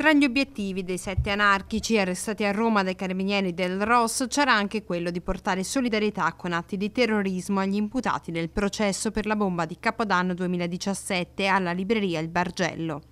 Tra gli obiettivi dei sette anarchici arrestati a Roma dai carabinieri del ROS c'era anche quello di portare solidarietà con atti di terrorismo agli imputati nel processo per la bomba di Capodanno 2017 alla libreria Il Bargello.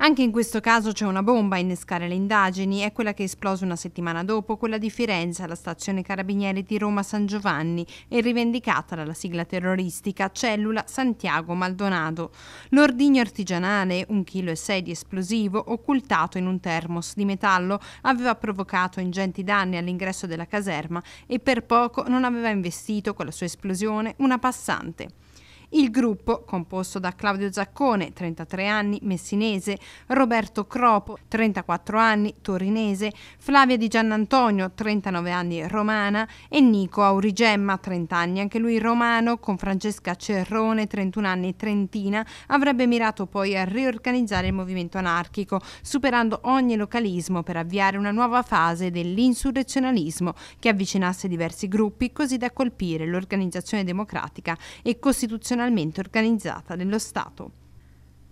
Anche in questo caso c'è una bomba a innescare le indagini, è quella che esplose una settimana dopo, quella di Firenze alla stazione Carabinieri di Roma San Giovanni e rivendicata dalla sigla terroristica Cellula Santiago Maldonado. L'ordigno artigianale, 1,6 kg di esplosivo occultato in un termos di metallo, aveva provocato ingenti danni all'ingresso della caserma e per poco non aveva investito con la sua esplosione una passante. Il gruppo, composto da Claudio Zaccone, 33 anni, messinese, Roberto Cropo, 34 anni, torinese, Flavia Di Giannantonio, 39 anni, romana, e Nico Aurigemma, 30 anni, anche lui romano, con Francesca Cerrone, 31 anni, trentina, avrebbe mirato poi a riorganizzare il movimento anarchico, superando ogni localismo per avviare una nuova fase dell'insurrezionalismo che avvicinasse diversi gruppi così da colpire l'organizzazione democratica e costituzionale istituzionalmente organizzata dello Stato.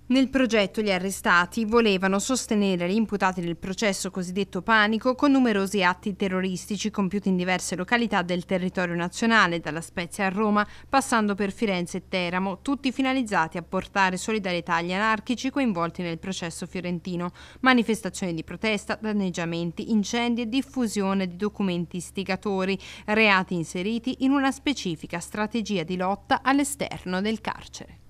Nel progetto gli arrestati volevano sostenere gli imputati nel processo cosiddetto panico con numerosi atti terroristici compiuti in diverse località del territorio nazionale, dalla Spezia a Roma, passando per Firenze e Teramo, tutti finalizzati a portare solidarietà agli anarchici coinvolti nel processo fiorentino, manifestazioni di protesta, danneggiamenti, incendi e diffusione di documenti istigatori, reati inseriti in una specifica strategia di lotta all'esterno del carcere.